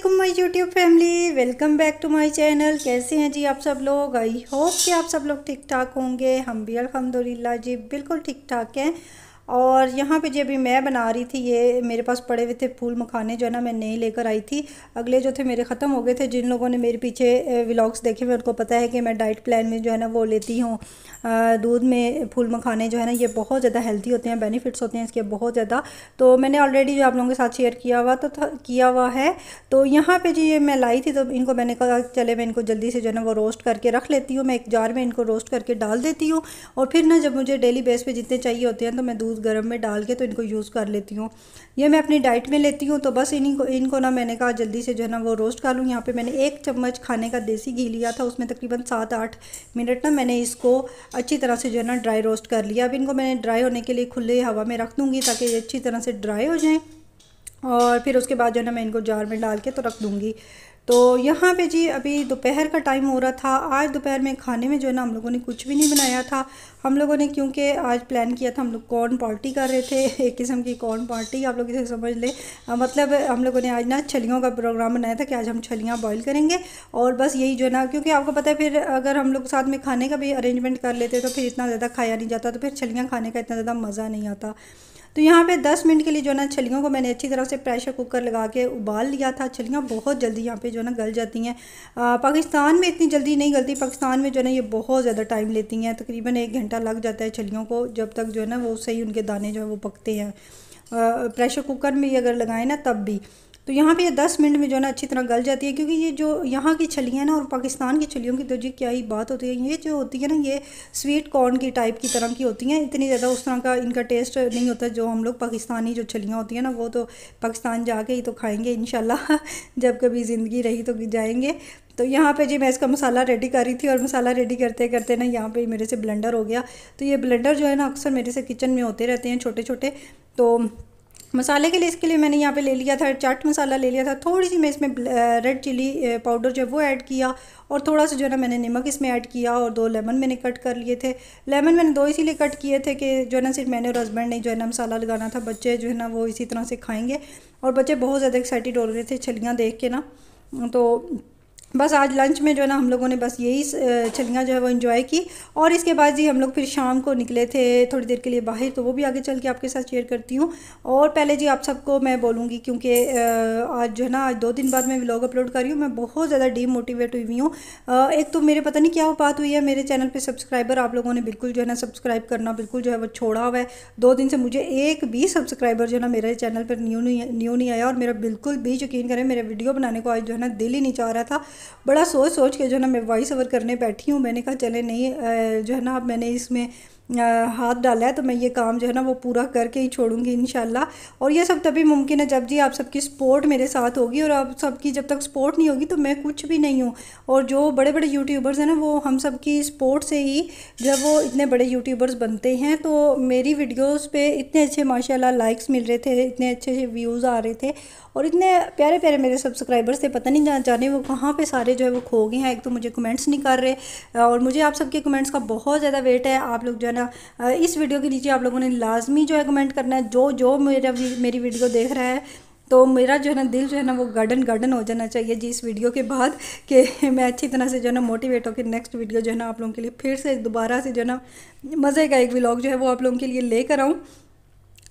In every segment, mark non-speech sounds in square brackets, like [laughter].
Aslam my YouTube family welcome back to my channel कैसे हैं जी आप सब लोग आई होप कि आप सब लोग ठीक ठाक होंगे हम भी अलहमदिल्ला जी बिल्कुल ठीक ठाक हैं और यहाँ पे जो अभी मैं बना रही थी ये मेरे पास पड़े हुए थे फूल मखाने जो है ना मैं नहीं लेकर आई थी अगले जो थे मेरे ख़त्म हो गए थे जिन लोगों ने मेरे पीछे व्लॉग्स देखे हुए उनको पता है कि मैं डाइट प्लान में जो है ना वो लेती हूँ दूध में फूल मखाने जो है ना ये बहुत ज़्यादा हेल्थी होते हैं बेनिफिट्स होते हैं इसके बहुत ज़्यादा तो मैंने ऑलरेडी जो आप लोगों के साथ शेयर किया हुआ तो किया हुआ है तो यहाँ पर जो ये मैं लाई थी तो इनको मैंने कहा चले मैं इनको जल्दी से जो है ना वो रोस्ट करके रख लेती हूँ मैं एक जार में इनको रोस्ट करके डाल देती हूँ और फिर ना जब मुझे डेली बेस पर जितने चाहिए होते हैं तो मैं दूध गर्म में डाल के तो इनको यूज़ कर लेती हूँ ये मैं अपनी डाइट में लेती हूँ तो बस इन्हीं को इनको ना मैंने कहा जल्दी से जो है ना वो रोस्ट कर लूँ यहाँ पे मैंने एक चम्मच खाने का देसी घी लिया था उसमें तकरीबन सात आठ मिनट ना मैंने इसको अच्छी तरह से जो है ना ड्राई रोस्ट कर लिया अब इनको मैंने ड्राई होने के लिए खुले हवा में रख दूँगी ताकि ये अच्छी तरह से ड्राई हो जाएँ और फिर उसके बाद जो है ना मैं इनको जार में डाल के तो रख दूँगी तो यहाँ पे जी अभी दोपहर का टाइम हो रहा था आज दोपहर में खाने में जो है ना हम लोगों ने कुछ भी नहीं बनाया था हम लोगों ने क्योंकि आज प्लान किया था हम लोग कॉर्न पार्टी कर रहे थे [laughs] एक किस्म की कॉर्न पार्टी आप लोग इसे समझ लें मतलब हम लोगों ने आज ना छलियों का प्रोग्राम बनाया था कि आज हम छलियाँ बॉयल करेंगे और बस यही जो है ना क्योंकि आपको पता है फिर अगर हम लोग साथ में खाने का भी अरेंजमेंट कर लेते तो फिर इतना ज़्यादा खाया नहीं जाता तो फिर छलियाँ खाने का इतना ज़्यादा मज़ा नहीं आता तो यहाँ पे 10 मिनट के लिए जो है ना छलियों को मैंने अच्छी तरह से प्रेशर कुकर लगा के उबाल लिया था छलियाँ बहुत जल्दी यहाँ पे जो है ना गल जाती हैं पाकिस्तान में इतनी जल्दी नहीं गलती पाकिस्तान में जो है ना ये बहुत ज़्यादा टाइम लेती हैं तकरीबन एक घंटा लग जाता है छलियों को जब तक जो है ना वो सही उनके दाने जो है वो पकते हैं प्रेशर कुकर में अगर लगाएं ना तब भी तो यहाँ पे ये दस मिनट में जो है ना अच्छी तरह गल जाती है क्योंकि ये जो यहाँ की छलियाँ ना और पाकिस्तान की छलियों की तो जी क्या ही बात होती है ये जो होती है ना ये स्वीट कॉर्न की टाइप की तरह की होती हैं इतनी ज़्यादा उस तरह का इनका टेस्ट नहीं होता जो हम लोग पाकिस्तानी जो छलियाँ होती हैं ना वो तो पाकिस्तान जाके ही तो खाएँगे इन [laughs] जब कभी ज़िंदगी रही तो जाएँगे तो यहाँ पे जी मैं इसका मसाला रेडी कर रही थी और मसाला रेडी करते करते ना यहाँ पे मेरे से ब्लेंडर हो गया तो ये ब्लेंडर जो है ना अक्सर मेरे से किचन में होते रहते हैं छोटे छोटे तो मसाले के लिए इसके लिए मैंने यहाँ पे ले लिया था चाट मसाला ले लिया था थोड़ी सी मैं इसमें रेड चिली पाउडर जो है वो ऐड किया और थोड़ा सा जो है ना मैंने नमक इसमें ऐड किया और दो लेमन मैंने कट कर लिए थे लेमन मैंने दो इसीलिए कट किए थे कि जो है ना सिर्फ मैंने और हस्बैंड ने जो है ना मसाला लगाना था बच्चे जो है ना वो इसी तरह से खाएँगे और बच्चे बहुत ज़्यादा एक्साइटेड हो रहे थे छलियाँ देख के ना तो बस आज लंच में जो है ना हम लोगों ने बस यही छलियाँ जो है वो इन्जॉय की और इसके बाद जी हम लोग फिर शाम को निकले थे थोड़ी देर के लिए बाहर तो वो भी आगे चल के आपके साथ शेयर करती हूँ और पहले जी आप सबको मैं बोलूँगी क्योंकि आज जो है ना आज दो दिन बाद मैं व्लॉग अपलोड कर रही हूँ मैं बहुत ज़्यादा डीमोटिवेट हुई हुई हूँ एक तो मेरे पता नहीं क्या बात हुई है मेरे चैनल पर सब्सक्राइबर आप लोगों ने बिल्कुल जो है ना सब्सक्राइब करना बिल्कुल जो है वो छोड़ा हुआ है दो दिन से मुझे एक भी सब्सक्राइबर जो है ना मेरे चैनल पर न्यू नहीं न्यू नहीं आया और मेरा बिल्कुल भी यकीन करें मेरे वीडियो बनाने को आज जो है ना दिल ही नहीं चाह रहा था बड़ा सोच सोच के जो है ना मैं वॉइस ओवर करने बैठी हूँ मैंने कहा चले नहीं जो है ना अब मैंने इसमें हाथ डाला है तो मैं ये काम जो है ना वो पूरा करके ही छोड़ूंगी इन और ये सब तभी मुमकिन है जब जी आप सबकी सपोर्ट मेरे साथ होगी और आप सबकी जब तक सपोर्ट नहीं होगी तो मैं कुछ भी नहीं हूँ और जो बड़े बड़े यूट्यूबर्स हैं ना वो हम सब की सपोर्ट से ही जब वो इतने बड़े यूट्यूबर्स बनते हैं तो मेरी वीडियोस पे इतने अच्छे माशाल्लाह लाइक्स मिल रहे थे इतने अच्छे अच्छे व्यूज़ आ रहे थे और इतने प्यारे प्यारे मेरे सब्सक्राइबर्स थे पता नहीं जान जाने वो कहाँ पे सारे जो है वो खो गए हैं एक तो मुझे कमेंट्स नहीं कर रहे और मुझे आप सबके कमेंट्स का बहुत ज़्यादा वेट है आप लोग जो है ना इस वीडियो के नीचे आप लोगों ने लाजमी जो है कमेंट करना है जो जो मेरा मेरी वीडियो देख रहा है तो मेरा जो है ना दिल जो है ना वो गार्डन गार्डन हो जाना चाहिए जी इस वीडियो के बाद कि [laughs] मैं अच्छी तरह से जो है ना मोटिवेट होकर नेक्स्ट वीडियो जो है ना आप लोगों के लिए फिर से दोबारा से जो है ना मज़े का एक व्लॉग जो है वो आप लोगों के लिए लेकर आऊँ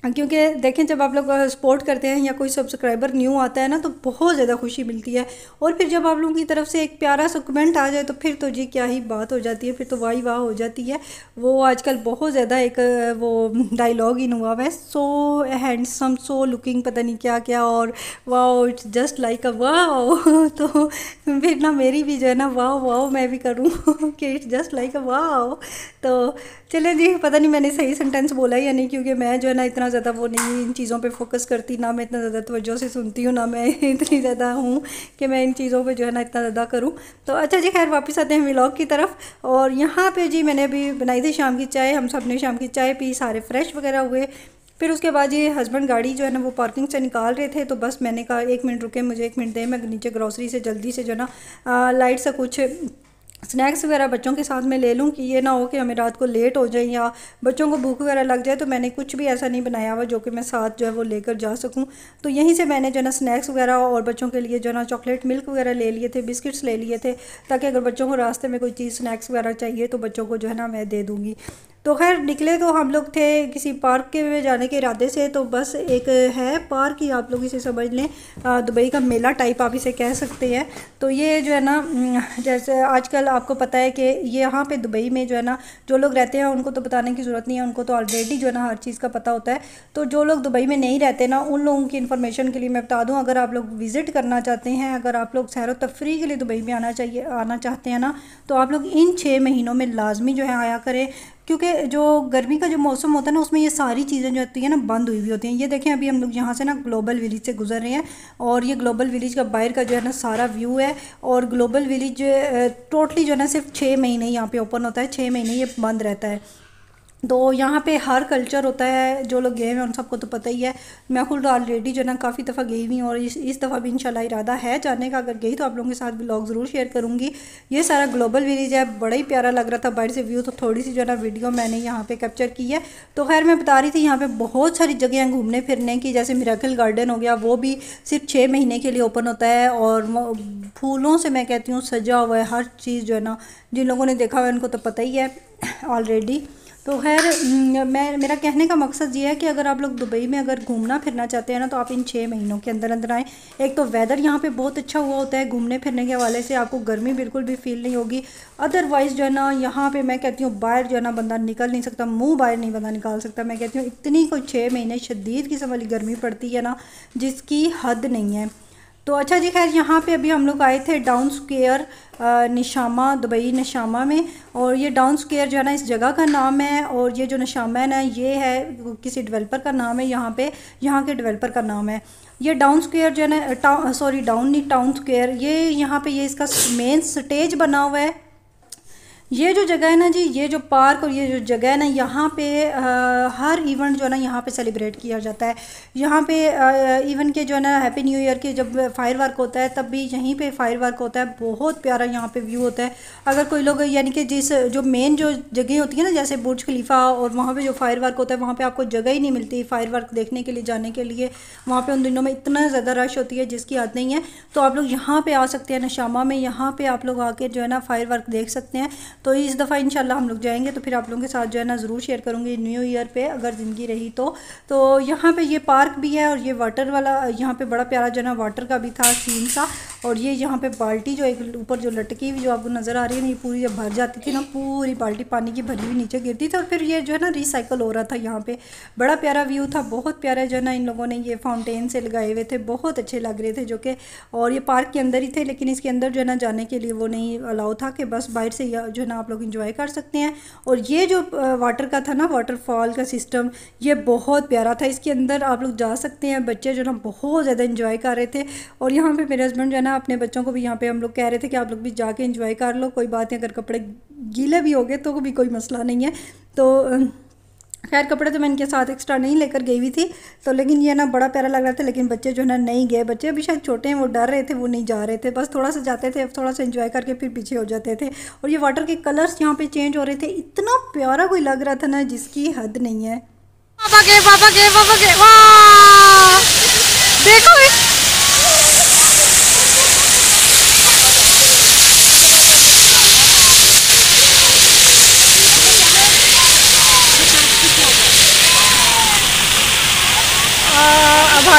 क्योंकि देखें जब आप लोग सपोर्ट करते हैं या कोई सब्सक्राइबर न्यू आता है ना तो बहुत ज़्यादा खुशी मिलती है और फिर जब आप लोगों की तरफ से एक प्यारा सा कमेंट आ जाए तो फिर तो जी क्या ही बात हो जाती है फिर तो वाही वाह हो जाती है वो आजकल बहुत ज़्यादा एक वो डायलॉग इन हुआ है सो हैंडसम सो लुकिंग पता नहीं क्या क्या और वाह इट्स जस्ट लाइक अ वाह [laughs] तो फिर ना मेरी भी जो है ना वाह वाह मैं भी करूँ [laughs] कि इट्स जस्ट लाइक अ वाह तो चलें जी पता नहीं मैंने सही सेंटेंस बोला या नहीं क्योंकि मैं जो है ना इतना इतना ज़्यादा वो नहीं इन चीज़ों पे फोकस करती ना मैं इतना ज़्यादा तवज्जो से सुनती हूँ ना मैं [laughs] इतनी ज़्यादा हूँ कि मैं इन चीज़ों पे जो है ना इतना ज़्यादा करूँ तो अच्छा जी खैर वापस आते हैं व्लॉग की तरफ और यहाँ पर जी मैंने अभी बनाई थी शाम की चाय हम सब ने शाम की चाय पी सारे फ्रेश वगैरह हुए फिर उसके बाद ये हस्बैंड गाड़ी जो है ना वो पार्किंग से निकाल रहे थे तो बस मैंने कहा एक मिनट रुके मुझे एक मिनट दें मैं नीचे ग्रॉसरी से जल्दी से जो है ना लाइट सा कुछ स्नैक्स वगैरह बच्चों के साथ में ले लूँ कि ये ना हो कि हमें रात को लेट हो जाए या बच्चों को भूख वगैरह लग जाए तो मैंने कुछ भी ऐसा नहीं बनाया हुआ जो कि मैं साथ जो है वो लेकर जा सकूँ तो यहीं से मैंने जो ना स्नैक्स वगैरह और बच्चों के लिए जो ना चॉकलेट मिल्क वगैरह ले लिए थे बिस्किट्स ले लिए थे ताकि अगर बच्चों को रास्ते में कोई चीज़ स्नैक्स वगैरह चाहिए तो बच्चों को जो है ना मैं दे दूँगी तो खैर निकले तो हम लोग थे किसी पार्क के में जाने के इरादे से तो बस एक है पार्क ही आप लोग इसे समझ लें दुबई का मेला टाइप आप इसे कह सकते हैं तो ये जो है ना हम्म, जैसे आजकल आपको पता है कि ये यहाँ पे दुबई में जो है ना जो लोग रहते हैं उनको तो बताने की ज़रूरत नहीं है उनको तो ऑलरेडी जो है ना हर चीज़ का पता होता है तो जो लोग दुबई में नहीं रहते ना उन लोगों की इन्फॉर्मेशन के लिए मैं बता दूँ अगर आप लोग विज़िट करना चाहते हैं अगर आप लोग सैर व तफरी के लिए दुबई में आना चाहिए आना चाहते हैं ना तो आप लोग इन छः महीनों में लाजमी जो है आया करें क्योंकि जो गर्मी का जो मौसम होता है ना उसमें ये सारी चीज़ें जो होती है ना बंद हुई हुई होती हैं ये देखें अभी हम लोग यहाँ से ना ग्लोबल विलेज से गुजर रहे हैं और ये ग्लोबल विलेज का बाहर का जो है ना सारा व्यू है और ग्लोबल विलेज टोटली जो है ना सिर्फ छः महीने यहाँ पर ओपन होता है छः महीने ये बंद रहता है तो यहाँ पे हर कल्चर होता है जो लोग गए हैं उन सबको तो पता ही है मैं खुद ऑलरेडी जो है ना काफ़ी दफ़ा गई हुई और इस इस दफ़ा भी इंशाल्लाह इरादा है जाने का अगर गई तो आप लोगों के साथ ब्लॉग ज़रूर शेयर करूँगी ये सारा ग्लोबल विलेज है बड़ा ही प्यारा लग रहा था बाहर से व्यू तो थोड़ी सी जो है ना वीडियो मैंने यहाँ पर कैप्चर की है तो खैर मैं बता रही थी यहाँ पर बहुत सारी जगह हैं घूमने फिरने की जैसे मिराकल गार्डन हो गया वो भी सिर्फ छः महीने के लिए ओपन होता है और फूलों से मैं कहती हूँ सजा हुआ है हर चीज़ जो है ना जिन लोगों ने देखा हुआ है उनको तो पता ही है ऑलरेडी तो खैर मैं मेरा कहने का मकसद ये है कि अगर आप लोग दुबई में अगर घूमना फिरना चाहते हैं ना तो आप इन छः महीनों के अंदर अंदर आएँ एक तो वेदर यहाँ पे बहुत अच्छा हुआ होता है घूमने फिरने के हवाले से आपको गर्मी बिल्कुल भी फील नहीं होगी अदरवाइज़ जो है ना यहाँ पर मैं कहती हूँ बाहर जो है ना बंदा निकल नहीं सकता मुँह बाहर नहीं बंदा निकाल सकता मैं कहती हूँ इतनी कोई छः महीने शदीद किस्म वाली गर्मी पड़ती है ना जिसकी हद नहीं है तो अच्छा जी खैर यहाँ पे अभी हम लोग आए थे down square Nishama Dubai Nishama में और ये डाउन स्केयर जो है ना इस जगह का नाम है और ये जो नशामा है ना ये है किसी डेवलपर का नाम है यहाँ पे यहाँ के डेवलपर का नाम है ये डाउन स्केयर जो है ना सॉरी डाउन नहीं टाउन स्केयर ये यहाँ पे ये इसका मेन स्टेज बना हुआ है ये जो जगह है ना जी ये जो पार्क और ये जो जगह है ना यहाँ पे आ, हर इवेंट जो है ना यहाँ पे सेलिब्रेट किया जाता है यहाँ पे इवन के जो है ना हैप्पी न्यू ईयर के जब फायर वर्क होता है तब भी यहीं पे फायर वर्क होता है बहुत प्यारा यहाँ पे व्यू होता है अगर कोई लोग यानी कि जिस जो मेन जो जगह होती है ना जैसे बुर्ज खलीफा और वहाँ पर जो फायर वर्क होता है वहाँ पर आपको जगह ही नहीं मिलती फायर वर्क देखने के लिए जाने के लिए वहाँ पर उन दिनों में इतना ज़्यादा रश होती है जिसकी याद नहीं है तो आप लोग यहाँ पर आ सकते हैं नशामा में यहाँ पर आप लोग आके जो है ना फायर वर्क देख सकते हैं तो इस दफ़ा इन हम लोग जाएंगे तो फिर आप लोगों के साथ जो है ना ज़रूर शेयर करूँगी न्यू ईयर पर अगर ज़िंदगी रही तो तो यहाँ पर ये पार्क भी है और ये वाटर वाला यहाँ पर बड़ा प्यारा जो है ना वाटर का भी था सीन सा और ये यहाँ पे बाल्टी जो एक ऊपर जो लटकी हुई जो आपको नज़र आ रही है ना ये पूरी जब भर जाती थी ना पूरी बाल्टी पानी की भरी हुई नीचे गिरती थी और फिर ये जो है ना रिसाइकल हो रहा था यहाँ पे बड़ा प्यारा व्यू था बहुत प्यारा जो है ना इन लोगों ने ये फाउंटेन से लगाए हुए थे बहुत अच्छे लग रहे थे जो कि और ये पार्क के अंदर ही थे लेकिन इसके अंदर जो है ना जाने के लिए वो नहीं अलाउ था कि बस बाहर से जो है ना आप लोग इंजॉय कर सकते हैं और ये जो वाटर का था ना वाटरफॉल का सिस्टम ये बहुत प्यारा था इसके अंदर आप लोग जा सकते हैं बच्चे जो है ना बहुत ज़्यादा इन्जॉय कर रहे थे और यहाँ पर मेरे हस्बैंड जो है ना ना अपने बच्चों को भी यहाँ पे हम लोग कह रहे थे कि आप लोग भी जाके इंजॉय कर लो कोई बात नहीं अगर कपड़े गीले भी हो गए तो भी कोई मसला नहीं है तो खैर कपड़े तो मैं इनके साथ एक्स्ट्रा नहीं लेकर गई हुई थी तो लेकिन ये ना बड़ा प्यारा लग रहा था लेकिन बच्चे जो है ना नहीं गए बच्चे अभी शायद छोटे हैं वो डर रहे थे वो नहीं जा रहे थे बस थोड़ा सा जाते थे थोड़ा सा एंजॉय करके फिर पीछे हो जाते थे और ये वाटर के कलर्स यहाँ पे चेंज हो रहे थे इतना प्यारा कोई लग रहा था ना जिसकी हद नहीं है पापा के, पापा के, पापा गए देखो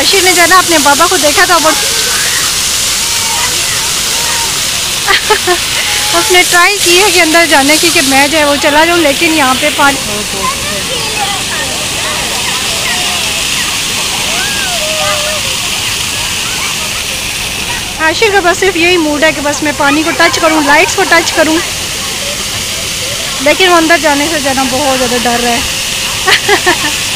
अर्शी ने जाना अपने बाबा को देखा था और [laughs] उसने ट्राई की है कि अंदर जाने की कि मैं जाए वो चला जाऊँ लेकिन यहाँ पे पानी आशिर का बस सिर्फ यही मूड है कि बस मैं पानी को टच करूँ लाइट्स को टच करूँ लेकिन वो अंदर जाने से जाना बहुत ज़्यादा डर है [laughs]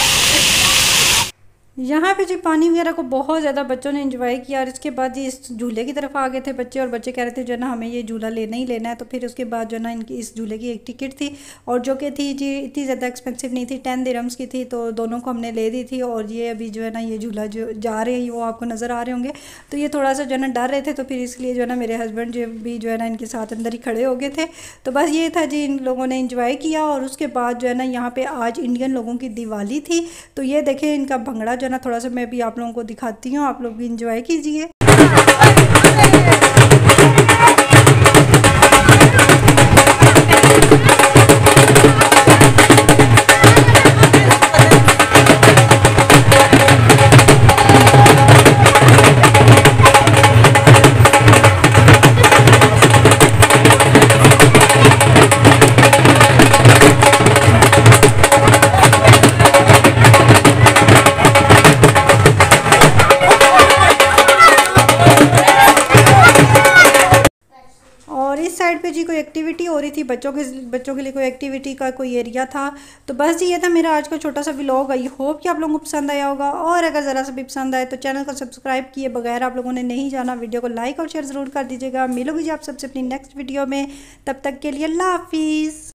यहाँ पे जी पानी वगैरह को बहुत ज़्यादा बच्चों ने इन्जॉय किया और इसके बाद जी इस झूले की तरफ आ गए थे बच्चे और बच्चे कह रहे थे जो ना हमें ये झूला लेना ही लेना है तो फिर उसके बाद जो ना इनकी इस झूले की एक टिकट थी और जो कि थी जी इतनी ज़्यादा एक्सपेंसिव नहीं थी टेन दिरम्स की थी तो दोनों को हमने ले दी थी और ये अभी जो है ना ये झूला जो जा रहे हैं वो आपको नज़र आ रहे होंगे तो ये थोड़ा सा जो है ना डर रहे थे तो फिर इसलिए जो है ना मेरे हस्बैंड जो भी जो है ना इनके साथ अंदर ही खड़े हो गए थे तो बस ये था जी इन लोगों ने इन्जॉय किया और उसके बाद जो है ना यहाँ पर आज इंडियन लोगों की दिवाली थी तो ये देखें इनका भंगड़ा जाना ना थोड़ा सा मैं भी आप लोगों को दिखाती हूँ आप लोग भी इंजॉय कीजिए पे जी कोई एक्टिविटी हो रही थी बच्चों के बच्चों के लिए कोई एक्टिविटी का कोई एरिया था तो बस जी ये था मेरा आज का छोटा सा व्लॉग आई होप कि आप लोगों को पसंद आया होगा और अगर ज़रा सा भी पसंद आए तो चैनल को सब्सक्राइब किए बगैर आप लोगों ने नहीं जाना वीडियो को लाइक और शेयर ज़रूर कर दीजिएगा मिलोगी जी आप सबसे अपनी नेक्स्ट वीडियो में तब तक के लिए अल्लाह हाफिज़